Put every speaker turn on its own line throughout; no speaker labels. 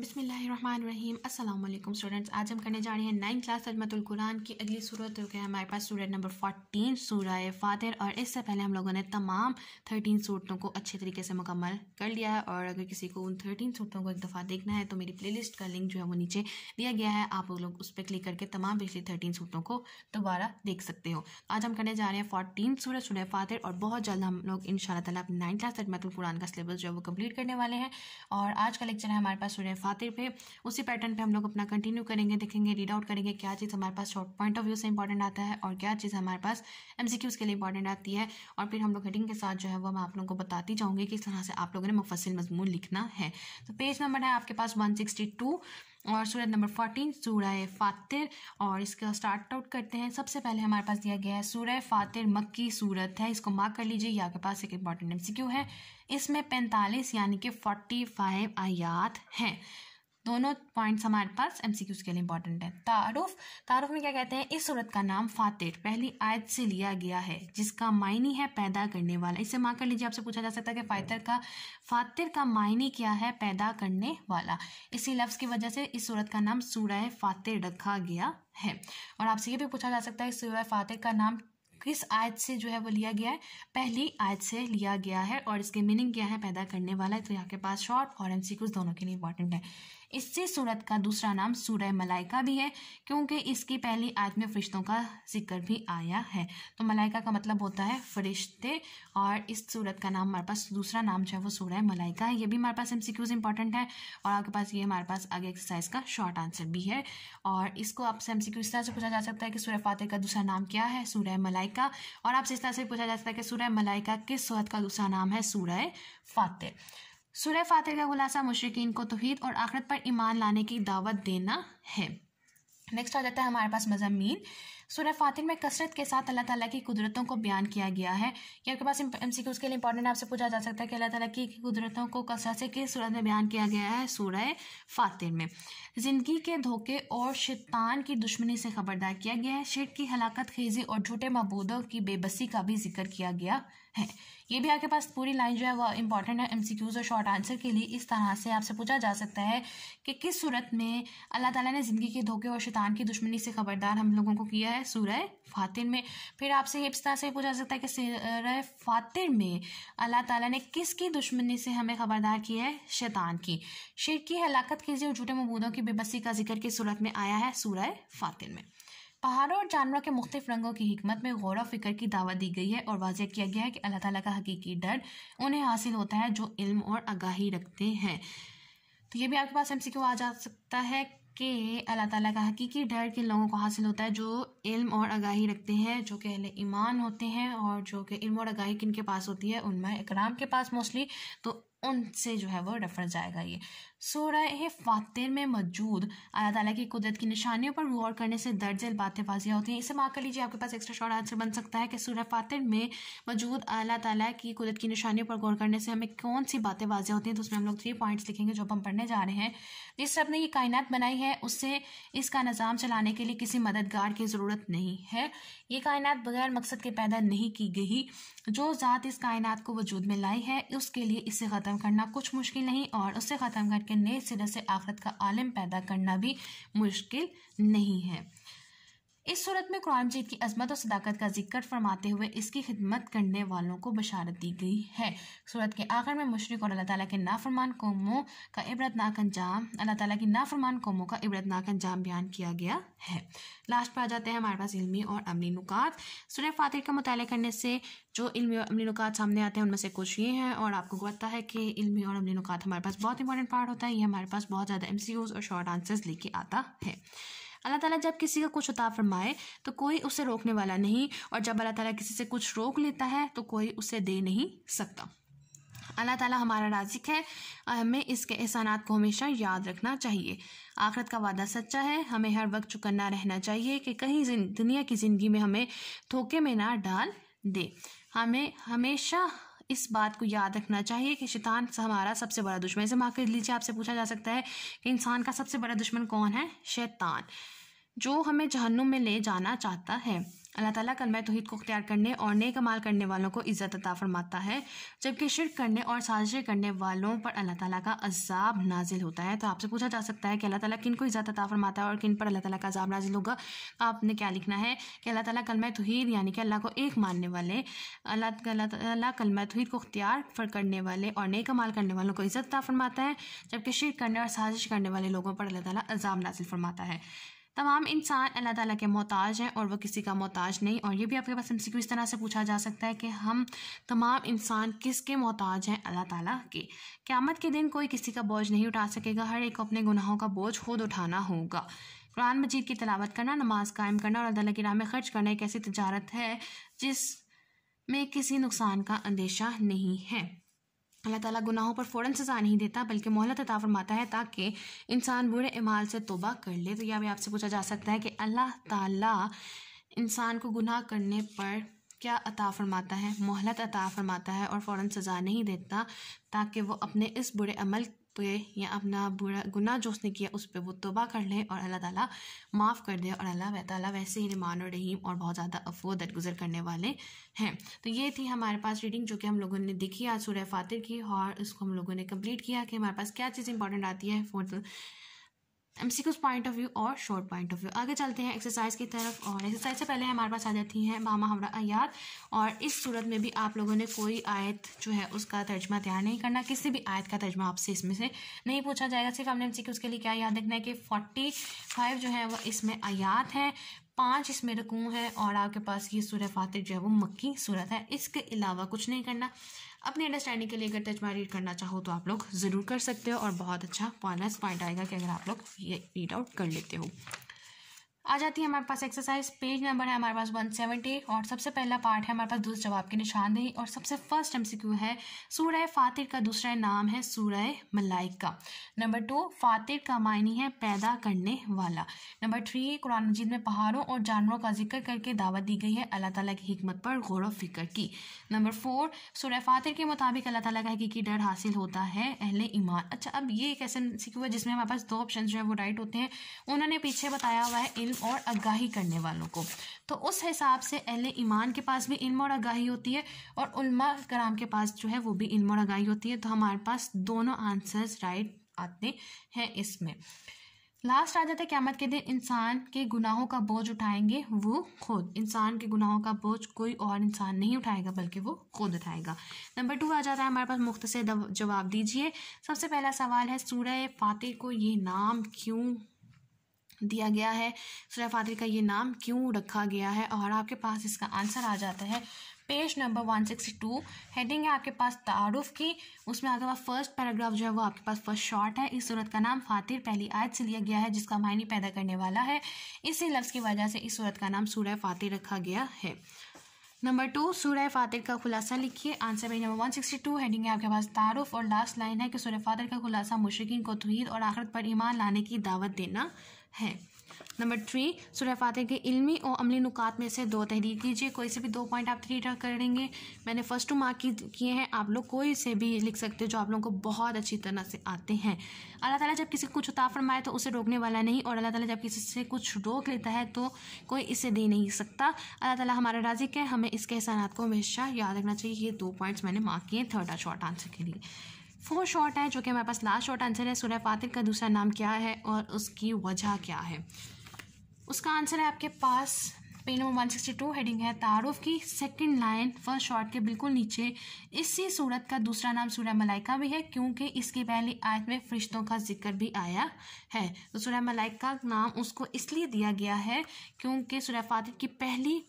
बिसमीम अल्लाम स्टूडेंट्स आज हम करने जा रहे हैं नाइन क्लास अजमतुल कुरान की अगली सूरत जो है हमारे पास सूरत नंबर फोर्टीन सूरह फातिर और इससे पहले हम लोगों ने तमाम थर्टीन सूरतों को अच्छे तरीके से मुकम्मल कर लिया है और अगर किसी को उन थर्टीन सूरतों को एक दफ़ा देखना है तो मेरी प्ले लिस्ट का लिंक जो है वो नीचे दिया गया है आप लोग उस पर क्लिक करके तमाम पिछली थर्टीन सूरतों को दोबारा देख सकते हो आज हम करने जा रहे हैं फोर्टीन सूरत सूरह फातिर और बहुत जल्द हम लोग इन शाला नाइन क्लास अजमतुल कुरान का सिलेबस जो है वो कम्प्लीट करने वाले हैं और आज का लेक्चर है हमारे पास सूरह खातिर पे उसी पैटर्न पे हम लोग अपना कंटिन्यू करेंगे देखेंगे रीड आउट करेंगे क्या चीज़ हमारे पास शॉर्ट पॉइंट ऑफ व्यू से इंपॉर्टेंट आता है और क्या चीज़ हमारे पास एम के लिए इंपॉर्टेंट आती है और फिर हम लोग हेडिंग के साथ जो है वो मैं आप लोगों को बताती जाऊँगी किस तरह से आप लोगों ने मुफसिल मजमून लिखना है तो पेज नंबर है आपके पास वन और सूरत नंबर फोर्टीन सूरह फ़ातिर और इसका स्टार्ट आउट करते हैं सबसे पहले हमारे पास दिया गया है सूरह फ़ातिर मक्की सूरत है इसको मार्क कर लीजिए यहाँ के पास एक इम्पॉर्टेंट एम है इसमें पैंतालीस यानी कि फोर्टी फाइव आयात हैं दोनों पॉइंट्स हमारे पास क्यूज के लिए इंपॉर्टेंट है तारुफ तारुफ में क्या कहते हैं इस सूरत का नाम फातिर पहली आयत से लिया गया है जिसका मायनी है पैदा करने वाला इसे माँ कर लीजिए आपसे पूछा जा सकता है कि फातर का फातिर का मायने क्या है पैदा करने वाला इसी लफ्ज़ की वजह से इस सूरत का नाम सूरह फातिर रखा गया है और आपसे ये भी पूछा जा सकता है सूर फातिर का नाम किस आयत से जो है वो लिया गया है पहली आयत से लिया गया है और इसके मीनिंग क्या है पैदा करने वाला है तो यहाँ के पास शॉर्ट और एम दोनों के लिए इंपॉर्टेंट है इससे सूरत का दूसरा नाम सूर्य मलाइका भी है क्योंकि इसकी पहली आयत में फरिश्तों का जिक्र भी आया है तो मलाइका का मतलब होता है फरिश्ते और इस सूरत का नाम हमारे पास दूसरा नाम जो है वो सूर्य मलाइका है ये भी हमारे पास एम सी क्यूज़ इंपॉर्टेंट है और आपके पास ये हमारे पास आगे एक्सरसाइज का शॉर्ट आंसर भी है और इसको आपसे एम सी क्यू इस तरह से पूछा जा सकता है कि सूर्य फातह का दूसरा नाम क्या है सूर्य मलाइका और आपसे इस तरह से पूछा जा सकता है कि सूर्य मलाइका किस सूरत का दूसरा नाम है सूर्य फातह सूर्य फातिर का खुलासा मुशरकिन को तोहद और आखरत पर ईमान लाने की दावत देना है नेक्स्ट आ जाता है हमारे पास मजामी सूर्य फातिर में कसरत के साथ अल्लाह ताला की कुदरतों को बयान किया गया है कि आपके पास एम सी के लिए इंपॉर्टेंट आपसे पूछा जा सकता है कि अल्लाह ताला की कुदरतों को कसरत से किस सूरत में बयान किया गया है सूर्य फातिर में ज़िंदगी के धोखे और शैतान की दुश्मनी से खबरदार किया गया है शेर की हलाकत खेजी और झूठे मबूदों की बेबसी का भी जिक्र किया गया है ये भी आपके पास पूरी लाइन जो है वो इम्पॉर्टेंट है एमसीक्यूज और शॉर्ट आंसर के लिए इस तरह से आपसे पूछा जा सकता है कि किस सूरत में अल्लाह ताला ने ज़िंदगी के धोखे और शैतान की दुश्मनी से खबरदार हम लोगों को किया है सूरह फातिर में फिर आपसे इस तरह से पूछा जा सकता है कि सूरह फातिर में अल्लाह ताला ने किसकी दुश्मनी से हमें खबरदार किया है शैतान की शिर की हलाकत के और झूठे मबूदों की बेबसी का जिक्र किस सूरत में आया है सूरह फातिर में पहाड़ों और जानवरों के मुख्तफ रंगों की हमत में गौर फिक्र की दावा दी गई है और वाजह किया गया है कि अल्लाह ताली का हकीकी डर उन्हें हासिल होता है जो इल्म और आगाही रखते हैं तो ये भी आपके पास एम सी क्यों आ जा सकता है कि अल्लाह ताली का हकीकी डर किन लोगों को हासिल होता है जो इल्म और आगाही रखते हैं जो कि अहले ईमान होते हैं और जो कि इल्म और आगाही किन के पास होती है उनमें इकराम के पास मोस्टली तो उनसे जो है वो रेफर जाएगा ये सोरह फातिर में मौजूद अल्लाह ताला की कुदरत की निशानियों पर गौर करने से दर्ज बातें वाजिया होती हैं इसे माफ कर लीजिए आपके पास एक्स्ट्रा शॉर्ट आंसर बन सकता है कि सूर्य फातिर में मौजूद अल्लाह ताला की कुदरत की निशानियों पर गौर करने से हमें कौन सी बातें वाजिया होती हैं तो उसमें हम लोग थ्री पॉइंट्स लिखेंगे जो हम पढ़ने जा रहे हैं जिस रब ने ये कायनात बनाई है उससे इसका निज़ाम चलाने के लिए किसी मददगार की ज़रूरत नहीं है ये कायनात बगैर मकसद के पैदा नहीं की गई जो ज़ात इस कायनात को वजूद में लाई है उसके लिए इसे ख़त्म करना कुछ मुश्किल नहीं और उसे ख़त्म करके नए सिरे से आखरत का आलम पैदा करना भी मुश्किल नहीं है इस सूरत में कुरान क्राइमजीत की अजमत और सदाकत का जिक्र फरमाते हुए इसकी खिदमत करने वालों को बशारत दी गई है सूरत के आखिर में मुशरक और अल्लाह ताला के नाफरमान कौमों का इबरतनाक अंजाम अल्लाह ताला की नाफरमान कौमों का इबरतनाक अंजाम बयान किया गया है लास्ट पर आ जाते हैं हमारे पास इलमी और अमली नुकात सूर्य फातिर का मुताल करने से जो इलमी और अमली नुकात सामने आते हैं उनमें से कुछ ये हैं और आपको पता है कि इलमी और अमली नुकात हमारे पास बहुत इंपॉर्टेंट पार्ट होता है ये हमारे पास बहुत ज़्यादा एम और शॉर्ट आंसर्स लेके आता है अल्लाह ताला जब किसी का कुछ उता फरमाए तो कोई उसे रोकने वाला नहीं और जब अल्लाह ताला किसी से कुछ रोक लेता है तो कोई उसे दे नहीं सकता अल्लाह ताला हमारा राजिक है हमें इसके एहसानात को हमेशा याद रखना चाहिए आखरत का वादा सच्चा है हमें हर वक्त चुकन्ना रहना चाहिए कि कहीं दुनिया की ज़िंदगी में हमें धोखे में ना डाल दे हमें हमेशा इस बात को याद रखना चाहिए कि शैतान हमारा सबसे बड़ा दुश्मन इसे माफ कर लीजिए आपसे पूछा जा सकता है कि इंसान का सबसे बड़ा दुश्मन कौन है शैतान जो हमें जहन्नुम में ले जाना चाहता है अल्लाह ताला कलमा तोहद को अख्तियार करने और नेक कमाल करने वालों को इज़्ज़त अता फरमाता है जबकि शिरक करने और साजिशें करने वालों पर अल्लाह ताला का अजाब नाजिल होता है तो आपसे पूछा जा सकता है कि अल्लाह ताला किन को इज़्ज़त अता फरमाता है और किन पर अल्लाह ताला का अजाब नाजिल होगा आपने क्या लिखना है कि अल्लाह ताला कलमा तोहद यानी कि अल्लाह को एक मानने वाले अल्लाह अल्लाह कलमा तोहद को अख्तियार फर करने वाले और नेक कमाल करने वालों को इज़्ज़त अता फरमाता है जबकि शिरक करने और साजिश करने वाले लोगों पर अल्लाह ताला अजाब नाजिल फरमाता है तमाम इंसान अल्लाह ताला के मोहताज हैं और वो किसी का मोहताज नहीं और ये भी आपके पास एमसीक्यू इस तरह से पूछा जा सकता है कि हम तमाम इंसान किसके मोहताज हैं अल्लाह ताला के क़्यामत के दिन कोई किसी का बोझ नहीं उठा सकेगा हर एक को अपने गुनाहों का बोझ खुद उठाना होगा कुरान मजीद की तलावत करना नमाज कायम करना और अल्लाह की राह में खर्च करना एक ऐसी तजारत है जिस में किसी नुकसान का अंदेशा नहीं है अल्लाह ताला गुनाहों पर फ़ौरन सज़ा नहीं देता बल्कि मोहलत अता फरमाता है ताकि इंसान बुरे इमाल से तोबा कर ले तो यह भी आपसे पूछा जा सकता है कि अल्लाह ताला इंसान को गुनाह करने पर क्या अता फरमाता है मोहलत अता फरमाता है और फ़ौरन सज़ा नहीं देता ताकि वो अपने इस बुरे अमल पे या अपना बुरा गुना जो उसने किया उस पर वो तोबा कर लें और अल्लाह ताला माफ़ कर दे और अल्लाह ताला वैसे ही रहमान और रहीम और बहुत ज़्यादा अफो दरगुजर करने वाले हैं तो ये थी हमारे पास रीडिंग जो कि हम लोगों ने देखी आज सूर्य फातिर की और उसको हम लोगों ने कंप्लीट किया कि हमारे पास क्या चीज़ इंपॉर्टेंट आती है fourth MCQs point of view और शॉर्ट पॉइंट ऑफ व्यू आगे चलते हैं एक्सरसाइज की तरफ और एक्सरसाइज से पहले हमारे पास आ जाती हैं मामा हमरा अयात और इस सूरत में भी आप लोगों ने कोई आयत जो है उसका तर्जमा तैयार नहीं करना किसी भी आयत का तर्जमा आपसे इसमें से नहीं पूछा जाएगा सिर्फ हमने एमसीक्यूज के लिए क्या याद रखना है कि फोर्टी फाइव जो है वह इसमें आयात है पांच इसमें रकू है और आपके पास ये सूर्य फातिर जो है वो मक्की सूरत है इसके अलावा कुछ नहीं करना अपनी अंडरस्टैंडिंग के लिए अगर तजमा रीड करना चाहो तो आप लोग ज़रूर कर सकते हो और बहुत अच्छा पॉइंट पॉइंट आएगा कि अगर आप लोग ये रीड आउट कर लेते हो आ जाती है हमारे पास एक्सरसाइज पेज नंबर है हमारे पास एट और सबसे पहला पार्ट है हमारे पास दूसरे जवाब की निशानदेही और सबसे फर्स्ट एमसीक्यू है सूरह फातिर का दूसरा नाम है सूरह का नंबर टू फातिर का मायनी है पैदा करने वाला नंबर थ्री कुरान मजीद में पहाड़ों और जानवरों का जिक्र करके दावत दी गई है अल्लाह ताला की हमत पर गौर व फिक्र की नंबर फोर सूरह फातिर के मुताबिक अल्लाह ताला का हकीकी डर हासिल होता है अहले ईमान अच्छा अब ये एक ऐसे एमसीक्यू है जिसमें हमारे पास दो ऑप्शन जो है वो राइट होते हैं उन्होंने पीछे बताया हुआ है इल्म और आगाही करने वालों को तो उस हिसाब से अहल ईमान के पास भी इल्म और आगाही होती है और उल्मा कराम के पास जो है वो भी इल्म और आगाही होती है तो हमारे पास दोनों आंसर्स राइट आते हैं इसमें लास्ट आ जाता है क्यामत के दिन इंसान के गुनाहों का बोझ उठाएंगे वो खुद इंसान के गुनाहों का बोझ कोई और इंसान नहीं उठाएगा बल्कि वो खुद उठाएगा नंबर टू आ जाता है हमारे पास मुख्तर जवाब दीजिए सबसे पहला सवाल है सूर्य फातह को ये नाम क्यों दिया गया है सुरा फातरी का ये नाम क्यों रखा गया है और आपके पास इसका आंसर आ जाता है page number one sixty two heading है आपके पास तारुफ की उसमें आपके पास फर्स्ट पैराग्राफ जो है वो आपके पास फर्स्ट शॉर्ट है इस सूरत का नाम फातिर पहली आयत से लिया गया है जिसका मायने पैदा करने वाला है इसी लफ्ज़ की वजह से इस सूरत का नाम सूर्य फातिर रखा गया है नंबर टू सूर्य फातिर का खुलासा लिखिए answer page number one sixty two heading है आपके पास तारुफ और लास्ट लाइन है कि सूर्य फातिर का खुलासा मुशरकिन को तोहद और आखिरत पर ईमान लाने की दावत देना है नंबर थ्री सूर्य फातह के इलमी और अमली नुकात में से दो तहरीर कीजिए कोई से भी दो पॉइंट आप थ्री करेंगे मैंने फर्स्ट टू मार्क किए हैं आप लोग कोई से भी लिख सकते हो जो आप लोगों को बहुत अच्छी तरह से आते हैं अल्लाह ताला जब किसी को कुछ उताफ फरमाए तो उसे रोकने वाला नहीं और अल्लाह ताला जब किसी से कुछ रोक लेता है तो कोई इसे दे नहीं सकता अल्लाह ताला हमारा राजिक है हमें इसके एहसानात को हमेशा याद रखना चाहिए ये दो पॉइंट्स मैंने मार्क किए थर्ड और शॉर्ट आंसर के लिए फोर शॉर्ट है जो कि हमारे पास लास्ट शॉर्ट आंसर है सुरह फातिर का दूसरा नाम क्या है और उसकी वजह क्या है उसका आंसर है आपके पास page number one sixty two heading है तारुफ की सेकंड लाइन फर्स्ट शॉर्ट के बिल्कुल नीचे इसी सूरत का दूसरा नाम सूर्य मलाइका भी है क्योंकि इसकी पहली आयत में फरिश्तों का जिक्र भी आया है तो सूर्य मलाइका नाम उसको इसलिए दिया गया है क्योंकि सूर्य फातिर की पहली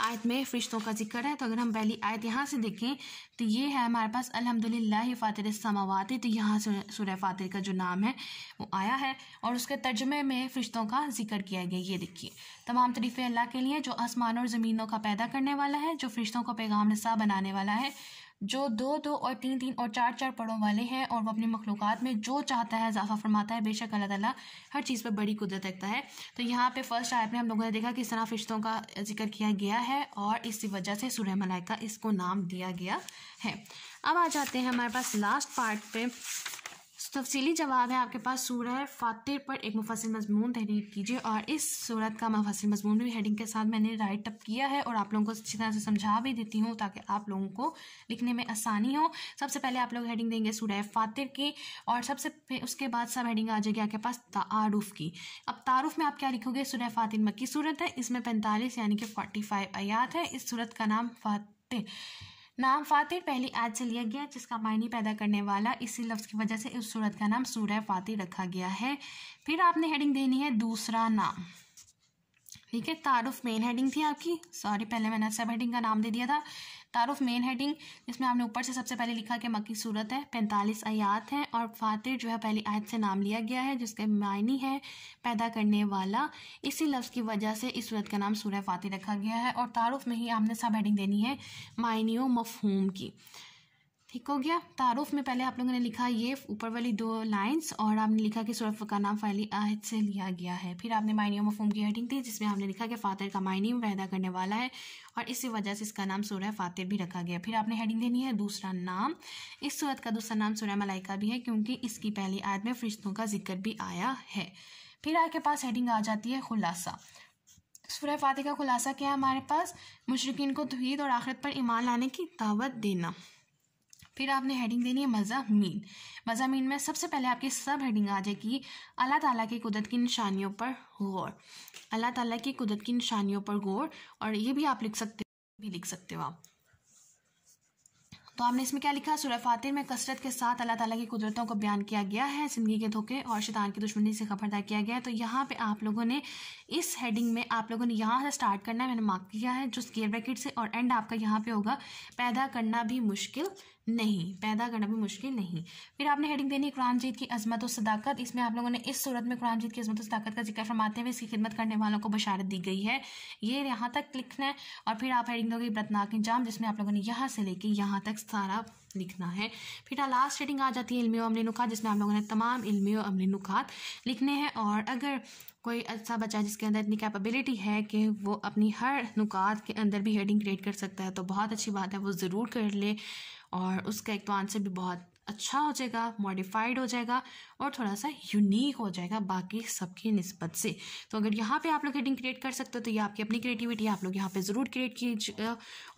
आयत में फरिश्तों का जिक्र है तो अगर हम पहली आयत यहाँ से देखें तो ये है हमारे पास अलहमदिल्ला फ़ातिर समावाते तो यहाँ से सुरह फ़ातिर का जो नाम है वो आया है और उसके तर्जमे में फरिश्तों का जिक्र किया गया ये देखिए तमाम तरीफ़े अल्लाह के लिए जो आसमान और ज़मीनों का पैदा करने वाला है जो फरिश्तों को पैगाम रसा बनाने वाला है जो दो दो और तीन तीन और चार चार पड़ों वाले हैं और वो अपने मखलूक में जो चाहता है इजाफा फरमाता है बेशक अल्लाह ताला हर चीज़ पर बड़ी कुदरत रखता है तो यहाँ पे फर्स्ट आयत में हम लोगों ने देखा इस तरह फिश्तों का जिक्र किया गया है और इसी वजह से सुरह मलाइका इसको नाम दिया गया है अब आ जाते हैं हमारे पास लास्ट पार्ट पे तफसीली तो जवाब है आपके पास सूरह फातिर पर एक मुफसिल मजमून तहरीर कीजिए और इस सूरत का मुफसिल मजमून भी हेडिंग के साथ मैंने राइट अप किया है और आप लोगों को अच्छी तरह से समझा भी देती हूँ ताकि आप लोगों को लिखने में आसानी हो सबसे पहले आप लोग हेडिंग देंगे सूरह फातिर की और सबसे उसके बाद सब हेडिंग आ जाएगी आपके पास तारुफ की अब तारुफ में आप क्या लिखोगे सूरह फातिर मक्की सूरत है इसमें पैंतालीस यानी कि फोर्टी फाइव आयात है इस सूरत का नाम फातिर नाम फातिर पहली आज से लिया गया जिसका मायने पैदा करने वाला इसी लफ्ज़ की वजह से इस सूरत का नाम सूर्य फातिर रखा गया है फिर आपने हेडिंग देनी है दूसरा नाम ठीक है तारुफ मेन हेडिंग थी आपकी सॉरी पहले मैंने सब हेडिंग का नाम दे दिया था ऑफ मेन हेडिंग जिसमें हमने ऊपर से सबसे पहले लिखा कि मक्की सूरत है पैंतालीस आयात हैं और फातिर जो है पहली आयत से नाम लिया गया है जिसके मायनी है पैदा करने वाला इसी लफ्ज़ की वजह से इस सूरत का नाम सूर्य फातिर रखा गया है और तारफ में ही आपने सब हेडिंग देनी है मायनी मफहूम की ठीक हो गया तारुफ में पहले आप लोगों ने लिखा ये ऊपर वाली दो लाइंस और आपने लिखा कि सुरफ का नाम फैली आहद से लिया गया है फिर आपने मायनियम ऑफ की हेडिंग दी जिसमें हमने लिखा कि फ़ातर का मायनियम पैदा करने वाला है और इसी वजह से इसका नाम सुरह फ़ातर भी रखा गया फिर आपने हेडिंग देनी है दूसरा नाम इस सूरत का दूसरा नाम सुरह मलाइका भी है क्योंकि इसकी पहली आयत में फरिश्तों का जिक्र भी आया है फिर आपके पास हेडिंग आ जाती है खुलासा सुरह फातर का खुलासा क्या है हमारे पास मुशरकिन को तोहद और आखिरत पर ईमान लाने की दावत देना फिर आपने हेडिंग देनी है मज़ामीन मज़ामीन में सबसे पहले आपकी सब हेडिंग आ जाएगी अल्लाह ताला की कुदरत की निशानियों पर गौर अल्लाह ताला की कुदरत की निशानियों पर गौर और ये भी आप लिख सकते भी लिख सकते हो आप तो आपने इसमें क्या लिखा सूर्य फातिर में कसरत के साथ अल्लाह ताला की कुदरतों को बयान किया गया है जिंदगी के धोखे और शैतान की दुश्मनी से खबरदार किया गया है तो यहाँ पे आप लोगों ने इस हेडिंग में आप लोगों ने यहाँ से स्टार्ट करना है मैंने मार्क किया है जो स्केयर ब्रैकेट से और एंड आपका यहाँ पे होगा पैदा करना भी मुश्किल नहीं पैदा करना भी मुश्किल नहीं फिर आपने हेडिंग देनी है कुरान जीत की अजमत और सदाकत इसमें आप लोगों ने इस सूरत में कुरान जीत की अजमत और सदाकत का जिक्र फरमाते हुए इसकी खिदमत करने वालों को बशारत दी गई है ये यहाँ तक लिखना है और फिर आप हेडिंग दोगे इबरतनाक इंजाम जिसमें आप लोगों ने यहाँ से लेके यहाँ तक सारा लिखना है फिर लास्ट हेडिंग आ जाती है इल्मी अमली नुकात जिसमें आप लोगों ने तमाम इल्मी अमली नुकात लिखने हैं और अगर कोई अच्छा बच्चा जिसके अंदर इतनी कैपेबिलिटी है कि वो अपनी हर नुकात के अंदर भी हेडिंग क्रिएट कर सकता है तो बहुत अच्छी बात है वो ज़रूर कर ले और उसका एक तो आंसर भी बहुत अच्छा हो जाएगा मॉडिफाइड हो जाएगा और थोड़ा सा यूनिक हो जाएगा बाकी सबकी नस्बत से तो अगर यहाँ पे आप लोग हेडिंग क्रिएट कर सकते हो तो ये आपकी अपनी क्रिएटिविटी आप लोग यहाँ पे ज़रूर क्रिएट कीजिए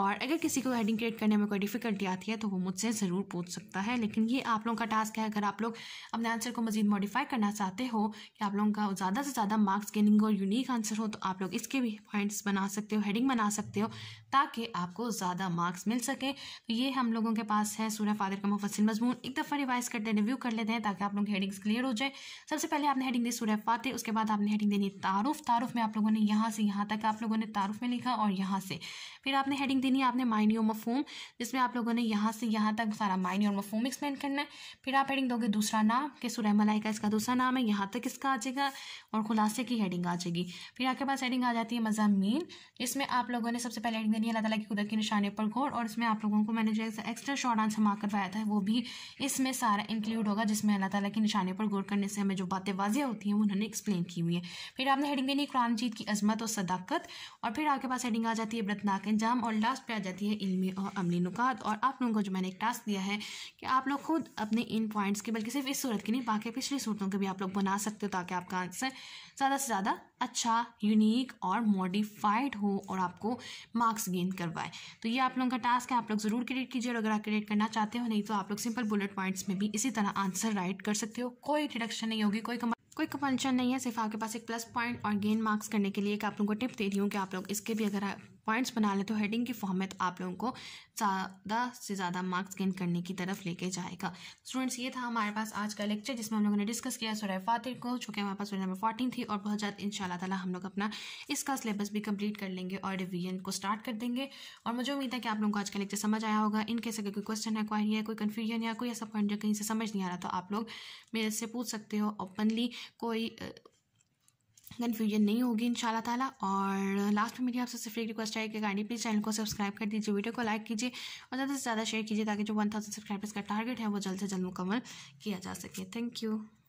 और अगर किसी को हेडिंग क्रिएट करने में कोई डिफ़िकल्टी आती है तो वो मुझसे ज़रूर पूछ सकता है लेकिन ये आप लोगों का टास्क है अगर आप लोग अपने आंसर को मज़ीद मॉडिफाई करना चाहते हो कि आप लोगों का ज़्यादा से ज़्यादा मार्क्स गेनिंग और यूनिक आंसर हो तो आप लोग इसके भी पॉइंट्स बना सकते हो हेडिंग बना सकते हो ताकि आपको ज़्यादा मार्क्स मिल सके तो ये हम लोगों के पास है सूर्य फादर का मुफसिल मजमून एक दफ़ा रिवाइज करते हैं रिव्यू कर लेते हैं ताकि आप लोग हेडिंग्स क्लियर हो जाए सबसे पहले आपने हेडिंग दी सूर्य फाते उसके बाद आपने हेडिंग देनी तारुफ तारुफ में आप लोगों ने यहाँ से यहाँ तक आप लोगों ने तारुफ में लिखा और यहाँ से फिर आपने हेडिंग देनी है आपने माइनी और मफहम जिसमें आप लोगों ने यहाँ से यहाँ तक सारा माइनी और मफहम एक्सप्लेन करना है फिर आप हेडिंग दोगे दूसरा नाम कि सूर्य मलाइका इसका दूसरा नाम है यहाँ तक इसका आ जाएगा और खुलासे की हेडिंग आ जाएगी फिर आपके पास हेडिंग आ जाती है मजामी जिसमें आप लोगों ने सबसे पहले हेडिंग देनी है अल्लाह तला की कुदरत के निशाने पर घोर और इसमें आप लोगों को मैंने जो एक्स्ट्रा शॉर्ट आंसर मार करवाया था वो भी इसमें सारा इंक्लूड होगा जिसमें अल्लाह ताला की निशाने पर गौर करने से हमें जो बातें वाजिया होती हैं उन्होंने एक्सप्लेन की हुई है फिर आपने हेडिंग देनी कुरान जीत की अजमत और सदाकत और फिर आपके पास हेडिंग आ जाती है ब्रतनाक अंजाम और लास्ट पर आ जाती है इलमी और अमली नुकात और आप लोगों को जो मैंने एक टास्क दिया है कि आप लोग खुद अपने इन पॉइंट्स के बल्कि सिर्फ इस सूरत की नहीं बाकी पिछली सूरतों के भी आप लोग बना सकते हो ताकि आपका आंसर ज़्यादा से ज़्यादा अच्छा यूनिक और मॉडिफाइड हो और आपको मार्क्स गेन करवाए तो ये आप लोगों का टास्क है आप लोग ज़रूर क्रिएट कीजिए और अगर आप क्रिएट करना चाहते हो नहीं तो आप लोग सिंपल बुलेट पॉइंट्स में भी इसी तरह आंसर राइट कर सकते हो कोई डिडक्शन नहीं होगी कोई कोई कंपल्शन नहीं है सिर्फ आपके पास एक प्लस पॉइंट और गेन मार्क्स करने के लिए एक आप लोगों को टिप दे रही हूँ कि आप लोग इसके भी अगर पॉइंट्स बना लें तो हेडिंग की फॉर्म में तो आप लोगों को ज़्यादा से ज़्यादा मार्क्स गेन करने की तरफ लेके जाएगा स्टूडेंट्स ये था हमारे पास आज का लेक्चर जिसमें हम लोगों ने डिस्कस किया सुरह फातिर को चूँकि हमारे पास नंबर फोर्टीन थी और बहुत ज़्यादा इन ताला हम लोग अपना इसका सिलेबस भी कंप्लीट कर लेंगे और रिविजन को स्टार्ट कर देंगे और मुझे उम्मीद है कि आप लोगों को आज का लेक्चर समझ आया होगा इनकेस अगर कोई क्वेश्चन है क्वारी है कोई कन्फ्यूजन या कोई ऐसा पॉइंट जो कहीं से समझ नहीं आ रहा तो आप लोग मेरे से पूछ सकते हो ओपनली कोई कन्फ्यूजन नहीं होगी इन तला और लास्ट में मेरी आपसे सिर्फ एक रिक्वेस्ट है कि गाड़ी प्लीज़ चैनल को सब्सक्राइब कर दीजिए वीडियो को लाइक कीजिए और ज़्यादा से ज़्यादा शेयर कीजिए ताकि जो वन थाउजेंड सब्सक्राइबर्स का टारगेट है वो जल्द से जल्द मुकम्मल किया जा सके थैंक यू